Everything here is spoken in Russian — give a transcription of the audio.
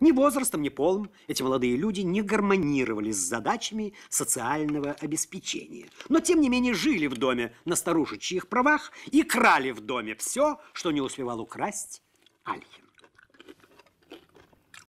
Ни возрастом, ни полом эти молодые люди не гармонировали с задачами социального обеспечения. Но, тем не менее, жили в доме на старушечьих правах и крали в доме все, что не успевал украсть Альхин.